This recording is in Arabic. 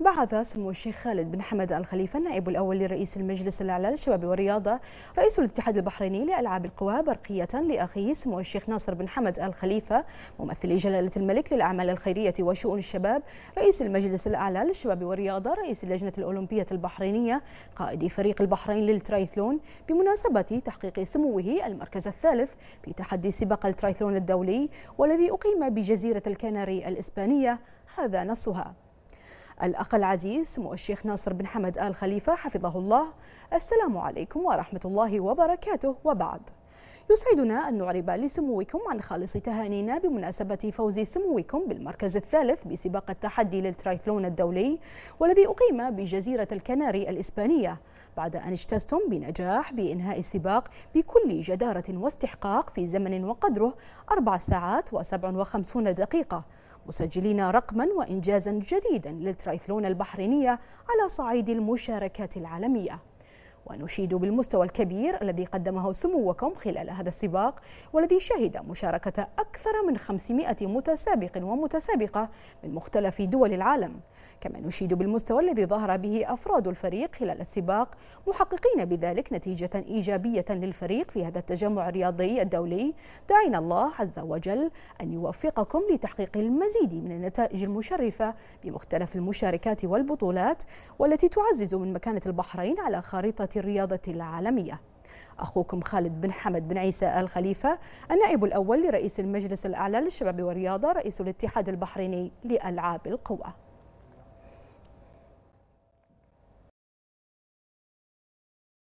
بعث سمو الشيخ خالد بن حمد الخليفة النائب الأول لرئيس المجلس الأعلى للشباب والرياضة رئيس الاتحاد البحريني لألعاب القوى برقية لأخيه سمو الشيخ ناصر بن حمد الخليفة ممثل جلالة الملك للأعمال الخيرية وشؤون الشباب رئيس المجلس الأعلى للشباب والرياضة رئيس اللجنة الأولمبية البحرينية قائد فريق البحرين للترايثلون بمناسبة تحقيق سموه المركز الثالث في تحدي سباق الترايثلون الدولي والذي أقيم بجزيرة الكناري الإسبانية هذا نصها الأخ العزيز الشيخ ناصر بن حمد آل خليفة حفظه الله السلام عليكم ورحمة الله وبركاته وبعد يسعدنا أن نعرب لسموكم عن خالص تهانينا بمناسبة فوز سموكم بالمركز الثالث بسباق التحدي للترايثلون الدولي والذي أقيم بجزيرة الكناري الإسبانية بعد أن اجتزتم بنجاح بإنهاء السباق بكل جدارة واستحقاق في زمن وقدره أربع ساعات و57 دقيقة مسجلين رقما وإنجازا جديدا للترايثلون رئيس البحرينية على صعيد المشاركات العالمية ونشيد بالمستوى الكبير الذي قدمه سموكم خلال هذا السباق والذي شهد مشاركة أكثر من 500 متسابق ومتسابقة من مختلف دول العالم كما نشيد بالمستوى الذي ظهر به أفراد الفريق خلال السباق محققين بذلك نتيجة إيجابية للفريق في هذا التجمع الرياضي الدولي دعينا الله عز وجل أن يوفقكم لتحقيق المزيد من النتائج المشرفة بمختلف المشاركات والبطولات والتي تعزز من مكانة البحرين على خارطة الرياضة العالمية أخوكم خالد بن حمد بن عيسى آل خليفة النائب الأول لرئيس المجلس الأعلى للشباب والرياضة رئيس الاتحاد البحريني لألعاب القوى